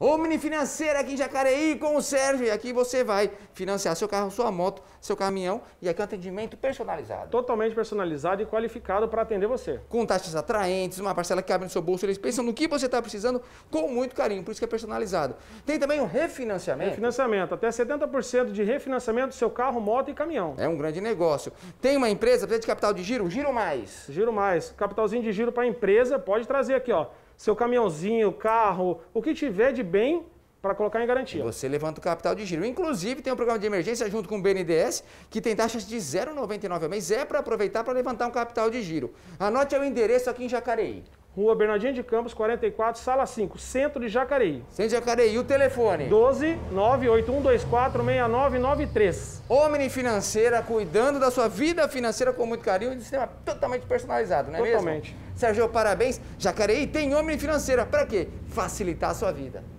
Omni Financeira aqui em Jacareí com o Sérgio. Aqui você vai financiar seu carro, sua moto, seu caminhão e aqui é um atendimento personalizado. Totalmente personalizado e qualificado para atender você. Com taxas atraentes, uma parcela que abre no seu bolso, eles pensam no que você está precisando com muito carinho, por isso que é personalizado. Tem também o refinanciamento. Refinanciamento, até 70% de refinanciamento do seu carro, moto e caminhão. É um grande negócio. Tem uma empresa, precisa de capital de giro? Giro mais. Giro mais. Capitalzinho de giro para a empresa, pode trazer aqui, ó seu caminhãozinho, carro, o que tiver de bem para colocar em garantia. Você levanta o capital de giro. Inclusive, tem um programa de emergência junto com o BNDES que tem taxas de 0,99 ao mês. É para aproveitar para levantar um capital de giro. Anote o endereço aqui em Jacareí. Rua Bernardinho de Campos, 44, sala 5, centro de Jacareí. Centro de Jacareí. e o telefone? 12 6993. Omni Financeira, cuidando da sua vida financeira com muito carinho e de sistema totalmente personalizado, não é totalmente. mesmo? Totalmente. Sérgio, parabéns. Jacareí tem Omni Financeira. Para quê? Facilitar a sua vida.